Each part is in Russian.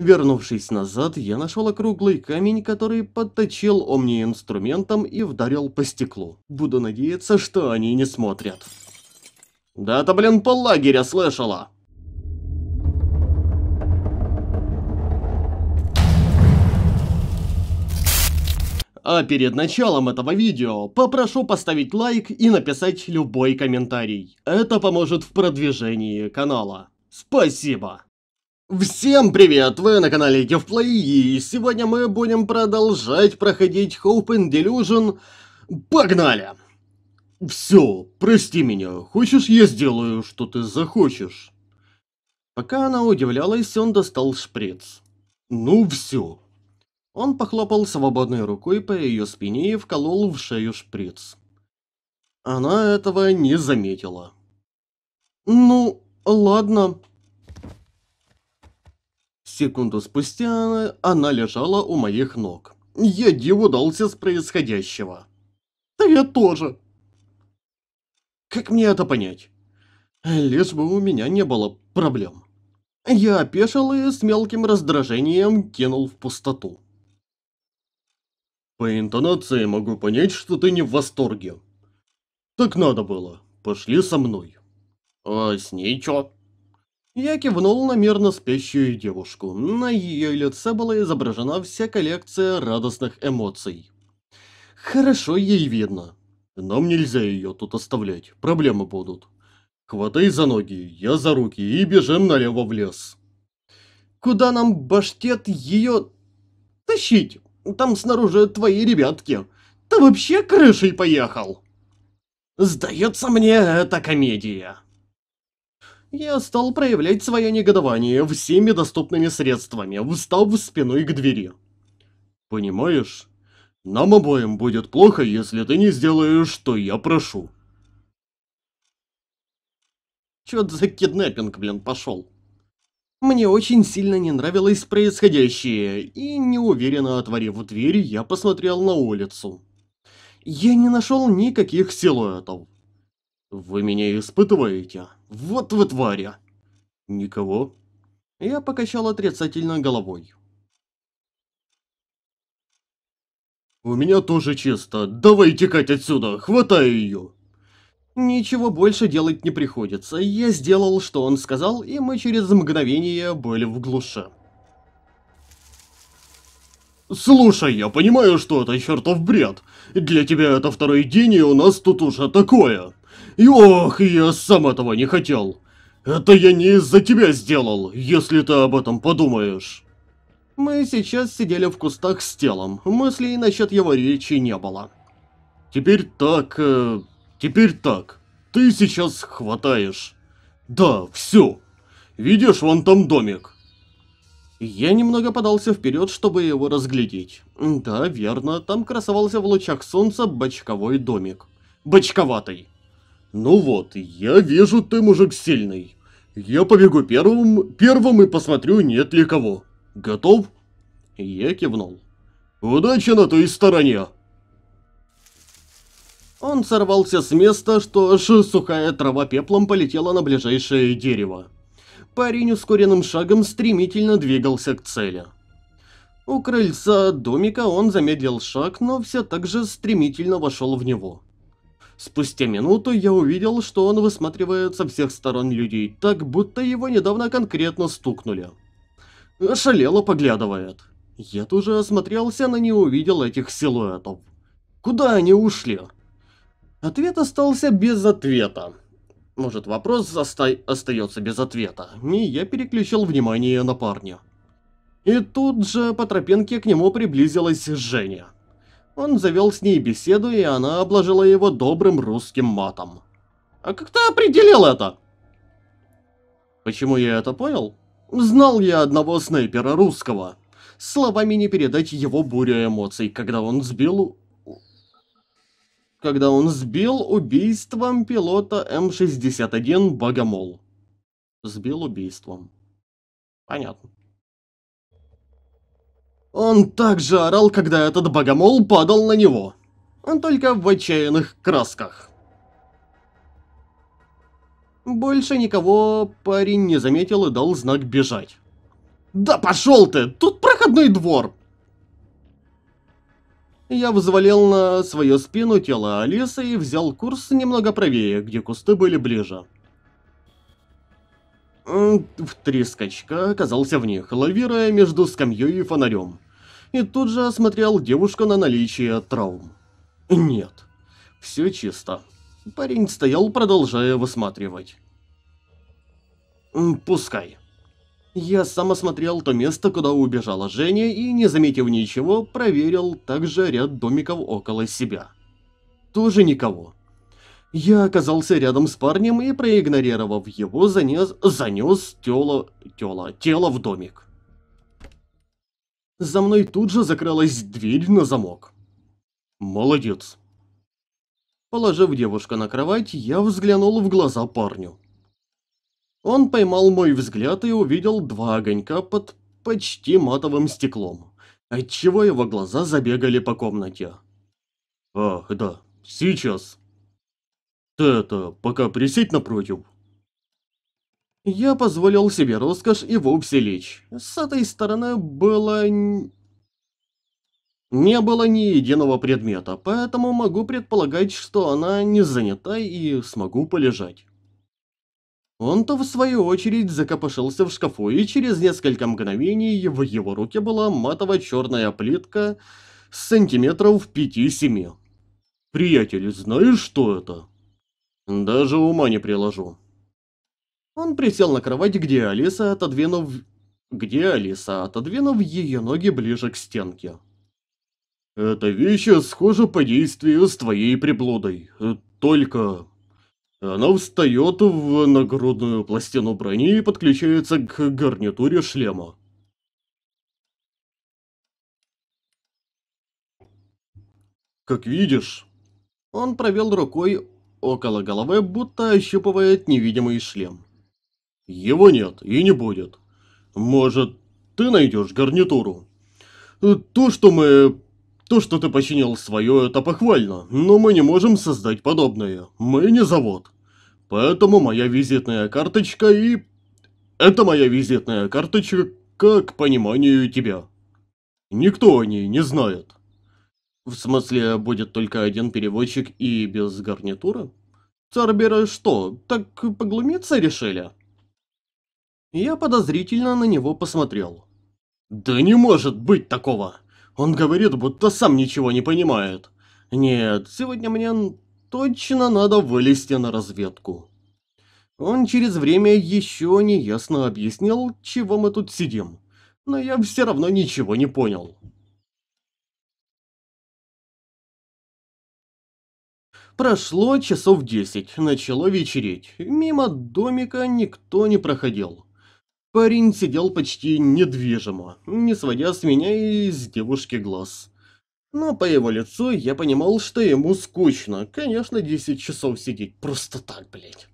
Вернувшись назад, я нашел округлый камень, который подточил он мне инструментом и вдарил по стеклу. Буду надеяться, что они не смотрят. да это блин, пол лагеря слышала! А перед началом этого видео попрошу поставить лайк и написать любой комментарий. Это поможет в продвижении канала. Спасибо! Всем привет, вы на канале DevPlay и сегодня мы будем продолжать проходить Hope and Delusion. Погнали! Все, прости меня, хочешь я сделаю, что ты захочешь? Пока она удивлялась, он достал шприц. Ну все. Он похлопал свободной рукой по ее спине и вколол в шею шприц. Она этого не заметила. Ну, ладно, Секунду спустя она лежала у моих ног. Я диво удался с происходящего. Да я тоже. Как мне это понять? Лишь бы у меня не было проблем. Я опешил и с мелким раздражением кинул в пустоту. По интонации могу понять, что ты не в восторге. Так надо было. Пошли со мной. А с ней чё? Я кивнул на мирно спящую девушку. На ее лице была изображена вся коллекция радостных эмоций. Хорошо ей видно. Нам нельзя ее тут оставлять, проблемы будут. Хватай за ноги, я за руки и бежим налево в лес. Куда нам баштет ее... тащить? Там снаружи твои ребятки. Ты вообще крышей поехал? Сдается мне, это комедия я стал проявлять свое негодование всеми доступными средствами, встав спиной к двери. «Понимаешь, нам обоим будет плохо, если ты не сделаешь, что я прошу». Чё за киднеппинг, блин, пошел? Мне очень сильно не нравилось происходящее, и неуверенно отворив дверь, я посмотрел на улицу. Я не нашел никаких силуэтов. «Вы меня испытываете? Вот вы твари!» «Никого?» Я покачал отрицательно головой. «У меня тоже чисто. Давай текать отсюда, хватай ее!» Ничего больше делать не приходится. Я сделал, что он сказал, и мы через мгновение были в глуши. «Слушай, я понимаю, что это чертов бред. Для тебя это второй день, и у нас тут уже такое. И ох, я сам этого не хотел. Это я не из-за тебя сделал, если ты об этом подумаешь. Мы сейчас сидели в кустах с телом, мыслей насчет его речи не было. Теперь так... Э, теперь так. Ты сейчас хватаешь. Да, все. Видишь вон там домик? Я немного подался вперед, чтобы его разглядеть. Да, верно, там красовался в лучах солнца бочковой домик. Бочковатый. Ну вот, я вижу, ты мужик сильный. Я побегу первым, первым и посмотрю, нет ли кого. Готов? Я кивнул. Удачи на той стороне. Он сорвался с места, что аж сухая трава пеплом полетела на ближайшее дерево. Парень ускоренным шагом стремительно двигался к цели. У крыльца домика он замедлил шаг, но все так же стремительно вошел в него. Спустя минуту я увидел, что он высматривает со всех сторон людей, так будто его недавно конкретно стукнули. Шалело поглядывает. Я тоже осмотрелся, но не увидел этих силуэтов. Куда они ушли? Ответ остался без ответа. Может, вопрос оста остается без ответа, и я переключил внимание на парня. И тут же по тропинке к нему приблизилась Женя. Он завел с ней беседу, и она обложила его добрым русским матом. «А как ты определил это?» «Почему я это понял?» «Знал я одного снайпера русского. Словами не передать его бурю эмоций, когда он сбил когда он сбил убийством пилота М-61 Богомол. Сбил убийством. Понятно. Он также орал, когда этот богомол падал на него. Он только в отчаянных красках. Больше никого парень не заметил и дал знак бежать. «Да пошел ты! Тут проходной двор!» Я взвалил на свою спину тело Алисы и взял курс немного правее, где кусты были ближе в три скачка оказался в них, лавируя между скамьей и фонарем. И тут же осмотрел девушку на наличие травм. Нет, все чисто. Парень стоял, продолжая высматривать. Пускай. Я сам осмотрел то место, куда убежала Женя, и, не заметив ничего, проверил также ряд домиков около себя. Тоже никого. Я оказался рядом с парнем и, проигнорировав его, занес, занес тело, тело, тело в домик. За мной тут же закрылась дверь на замок. Молодец. Положив девушку на кровать, я взглянул в глаза парню. Он поймал мой взгляд и увидел два огонька под почти матовым стеклом, отчего его глаза забегали по комнате. «Ах, да, сейчас!» Ты это, пока присядь напротив. Я позволил себе роскошь и вовсе лечь. С этой стороны было... Не было ни единого предмета, поэтому могу предполагать, что она не занята и смогу полежать. Он-то в свою очередь закопошился в шкафу, и через несколько мгновений в его руке была матово-черная плитка с сантиметров пяти-семи. «Приятель, знаешь, что это?» Даже ума не приложу. Он присел на кровать, где Алиса, отодвинув... Где Алиса, отодвинув ее ноги ближе к стенке. Эта вещь схожа по действию с твоей приблудой. Только... Она встает в нагрудную пластину брони и подключается к гарнитуре шлема. Как видишь, он провел рукой около головы, будто ощупывает невидимый шлем. «Его нет и не будет. Может, ты найдешь гарнитуру? То, что мы... То, что ты починил свое, это похвально, но мы не можем создать подобное. Мы не завод. Поэтому моя визитная карточка и... Это моя визитная карточка как пониманию тебя. Никто о ней не знает». В смысле, будет только один переводчик и без гарнитура? Царберы что, так поглумиться решили? Я подозрительно на него посмотрел. Да не может быть такого! Он говорит, будто сам ничего не понимает. Нет, сегодня мне точно надо вылезти на разведку. Он через время еще неясно объяснил, чего мы тут сидим, но я все равно ничего не понял. Прошло часов десять, начало вечереть. Мимо домика никто не проходил. Парень сидел почти недвижимо, не сводя с меня и с девушки глаз. Но по его лицу я понимал, что ему скучно. Конечно, 10 часов сидеть просто так, блядь.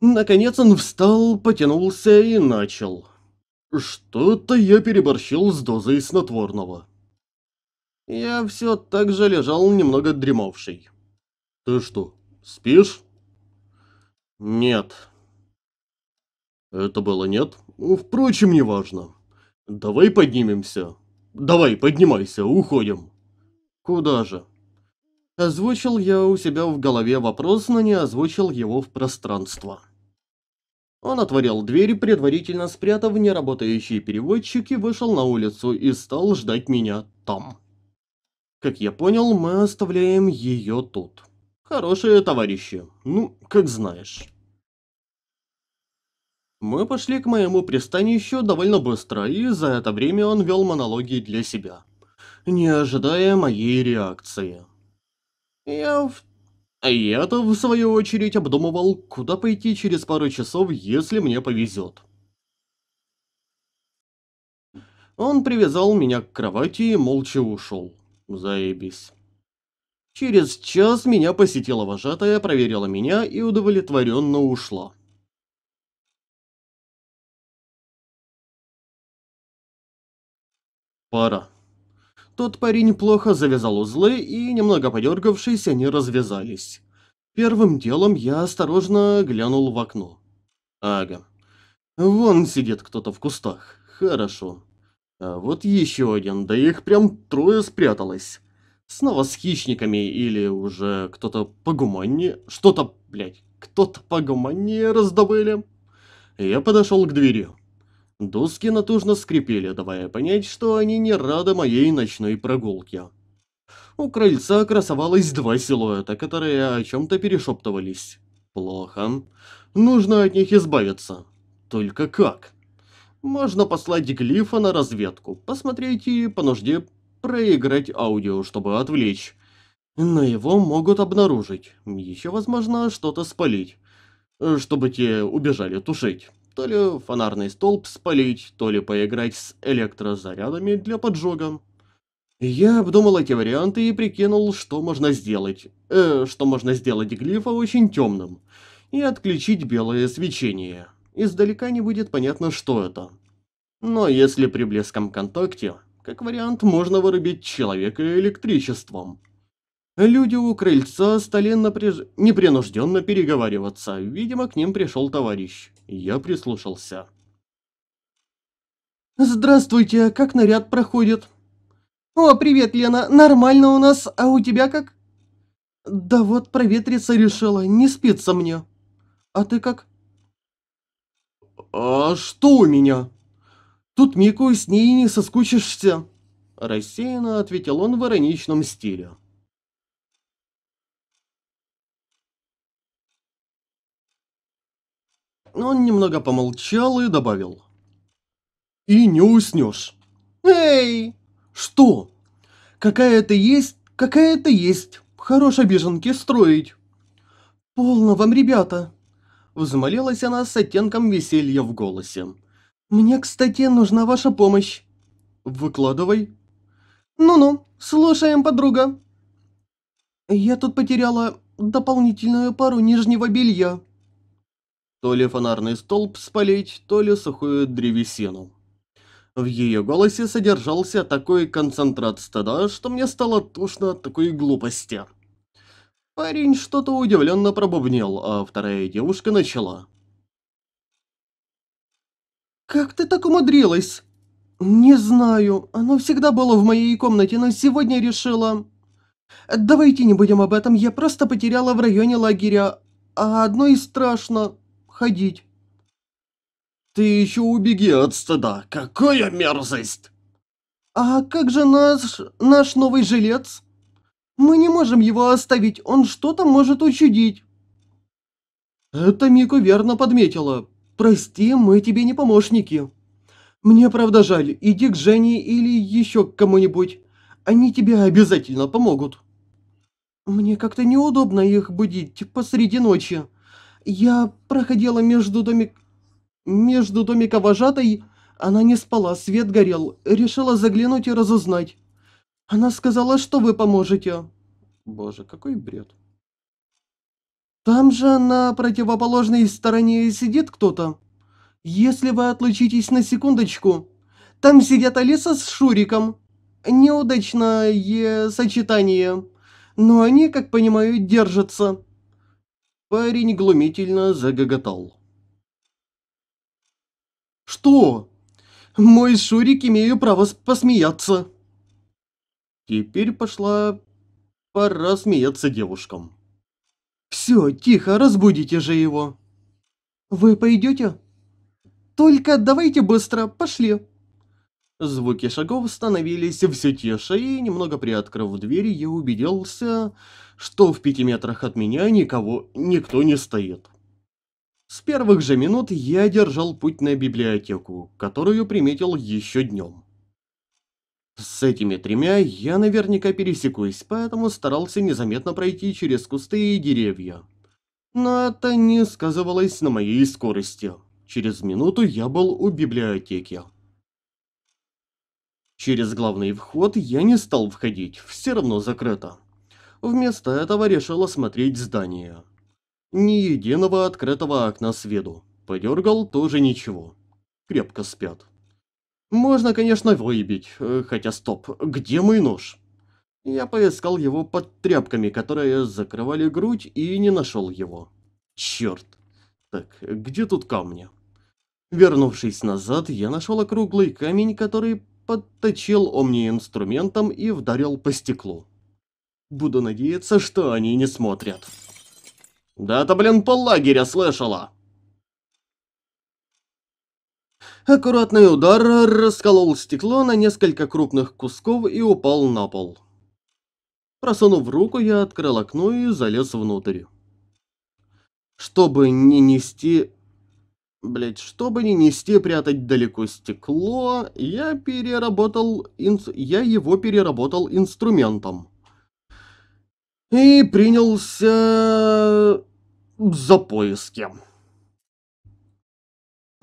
Наконец он встал, потянулся и начал. Что-то я переборщил с дозой снотворного. Я все так же лежал немного дремовший. Ты что, спишь? Нет. Это было нет? Впрочем, неважно. Давай поднимемся. Давай, поднимайся, уходим. Куда же? Озвучил я у себя в голове вопрос, но не озвучил его в пространство. Он отворил дверь, предварительно спрятав неработающий переводчик и вышел на улицу и стал ждать меня там. Как я понял, мы оставляем ее тут. Хорошие товарищи, ну, как знаешь. Мы пошли к моему пристанищу довольно быстро, и за это время он вел монологи для себя, не ожидая моей реакции. Я в... Я-то, в свою очередь, обдумывал, куда пойти через пару часов, если мне повезет. Он привязал меня к кровати и молча ушел. Заебись. Через час меня посетила вожатая, проверила меня и удовлетворенно ушла. Пара. Тот парень плохо завязал узлы, и, немного подергавшись, они развязались. Первым делом я осторожно глянул в окно. Ага. Вон сидит кто-то в кустах. Хорошо. А вот еще один, да их прям трое спряталось. Снова с хищниками или уже кто-то погуманнее, что-то, блядь, кто-то погуманнее раздобыли. Я подошел к двери. Доски натужно скрипели, давая понять, что они не рады моей ночной прогулке. У крыльца красовалось два силуэта, которые о чем-то перешептывались. Плохо. Нужно от них избавиться. Только как? Можно послать Глифа на разведку, посмотреть и по нужде проиграть аудио, чтобы отвлечь. Но его могут обнаружить, еще возможно что-то спалить, э, чтобы те убежали тушить. То ли фонарный столб спалить, то ли поиграть с электрозарядами для поджога. Я обдумал эти варианты и прикинул, что можно сделать. Э, что можно сделать глифа очень темным. И отключить белое свечение издалека не будет понятно, что это. Но если при близком контакте, как вариант, можно вырубить человека электричеством. Люди у крыльца стали напряж... непринужденно переговариваться. Видимо, к ним пришел товарищ. Я прислушался. «Здравствуйте, а как наряд проходит?» «О, привет, Лена, нормально у нас, а у тебя как?» «Да вот проветриться решила, не спится мне». «А ты как?» «А что у меня?» «Тут Мику с ней не соскучишься», — рассеянно ответил он в ироничном стиле. Он немного помолчал и добавил. «И не уснешь». «Эй!» «Что? Какая-то есть, какая-то есть. Хорош обиженки строить». «Полно вам, ребята!» Взмолилась она с оттенком веселья в голосе. «Мне, кстати, нужна ваша помощь». «Выкладывай». «Ну-ну, слушаем, подруга». «Я тут потеряла дополнительную пару нижнего белья». То ли фонарный столб спалить, то ли сухую древесину. В ее голосе содержался такой концентрат стыда, что мне стало тушно от такой глупости. Парень что-то удивленно пробубнил, а вторая девушка начала. «Как ты так умудрилась?» «Не знаю. Оно всегда было в моей комнате, но сегодня решила...» «Давайте не будем об этом. Я просто потеряла в районе лагеря. А одно и страшно. Ходить». «Ты еще убеги от стыда. Какая мерзость!» «А как же наш... наш новый жилец?» Мы не можем его оставить, он что-то может учудить. Это Мико верно подметила. Прости, мы тебе не помощники. Мне правда жаль, иди к Жене или еще к кому-нибудь. Они тебе обязательно помогут. Мне как-то неудобно их будить посреди ночи. Я проходила между домик... Между домика вожатой... Она не спала, свет горел. Решила заглянуть и разузнать. Она сказала, что вы поможете. Боже, какой бред. Там же на противоположной стороне сидит кто-то. Если вы отлучитесь на секундочку, там сидят Алиса с Шуриком. Неудачное сочетание. Но они, как понимаю, держатся. Парень глумительно загоготал. «Что? Мой Шурик имею право посмеяться!» Теперь пошла пора смеяться девушкам. «Все, тихо, разбудите же его!» «Вы пойдете?» «Только давайте быстро, пошли!» Звуки шагов становились все тише, и немного приоткрыв дверь, я убедился, что в пяти метрах от меня никого, никто не стоит. С первых же минут я держал путь на библиотеку, которую приметил еще днем. С этими тремя я наверняка пересекусь, поэтому старался незаметно пройти через кусты и деревья. Но это не сказывалось на моей скорости. Через минуту я был у библиотеки. Через главный вход я не стал входить, все равно закрыто. Вместо этого решил осмотреть здание. Ни единого открытого окна с виду. Подергал тоже ничего. Крепко спят. Можно, конечно, выбить, э, хотя стоп, где мой нож? Я поискал его под тряпками, которые закрывали грудь, и не нашел его. Черт. Так, где тут камни? Вернувшись назад, я нашел округлый камень, который подточил Омни инструментом и вдарил по стеклу. Буду надеяться, что они не смотрят. да это блин, пол лагеря слышала!» Аккуратный удар расколол стекло на несколько крупных кусков и упал на пол. Просунув руку, я открыл окно и залез внутрь. Чтобы не нести... Блять, чтобы не нести прятать далеко стекло, я переработал... Инс... Я его переработал инструментом. И принялся... за поиски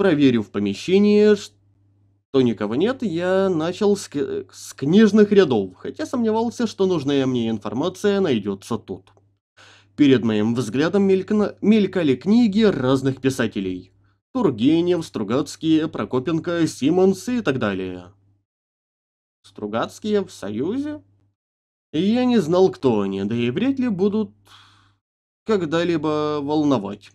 проверив в помещении, что никого нет, я начал с, с книжных рядов, хотя сомневался, что нужная мне информация найдется тут. Перед моим взглядом мелькна... мелькали книги разных писателей. Тургенев, Стругацкие, Прокопенко, Симонс и так далее. Стругацкие в Союзе? Я не знал, кто они, да и вряд ли будут когда-либо волновать.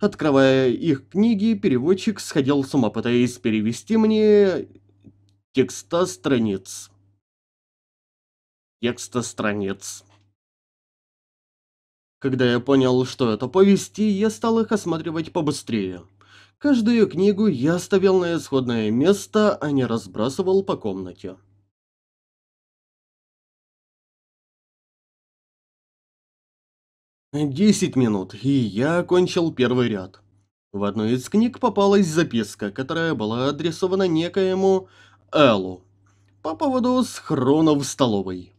Открывая их книги, переводчик сходил с ума, пытаясь перевести мне текста страниц. Текста страниц. Когда я понял, что это повести, я стал их осматривать побыстрее. Каждую книгу я ставил на исходное место, а не разбрасывал по комнате. Десять минут, и я окончил первый ряд. В одной из книг попалась записка, которая была адресована некоему Эллу по поводу схрона в столовой.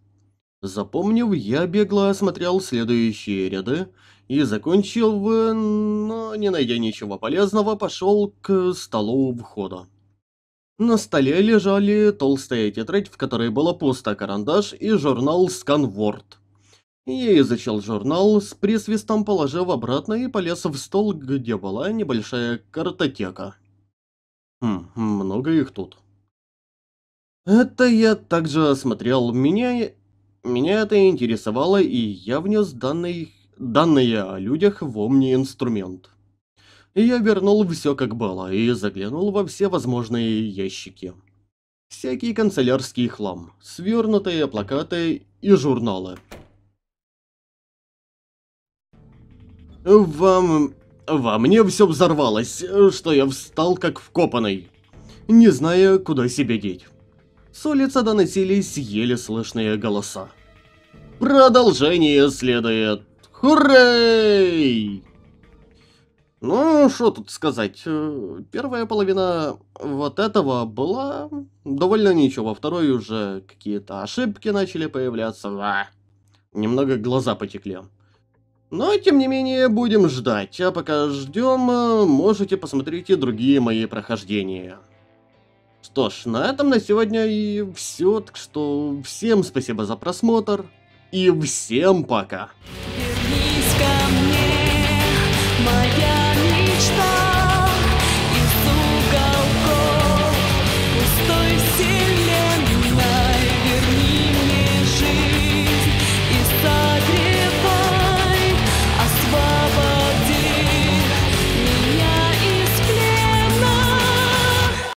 Запомнив, я бегло осмотрел следующие ряды и, закончил, но не найдя ничего полезного, пошел к столу входа. На столе лежали толстая тетрадь, в которой было пусто карандаш и журнал «Сканворд». Я изучал журнал, с присвистом положив обратно и полез в стол, где была небольшая картотека. Хм, много их тут. Это я также осмотрел. Меня, меня это интересовало, и я внес данные, данные о людях в Омни-инструмент. Я вернул все как было и заглянул во все возможные ящики. Всякий канцелярский хлам, свернутые плакаты и журналы. Вам во мне все взорвалось, что я встал как вкопанный, не зная, куда себе деть. С улицы доносились еле слышные голоса. Продолжение следует. Хуррей! Ну, что тут сказать. Первая половина вот этого была довольно ничего. Второй уже какие-то ошибки начали появляться. Немного глаза потекли. Но, тем не менее, будем ждать. А пока ждем, э, можете посмотреть и другие мои прохождения. Что ж, на этом на сегодня и все. Так что всем спасибо за просмотр. И всем пока. Вернись ко мне, моя...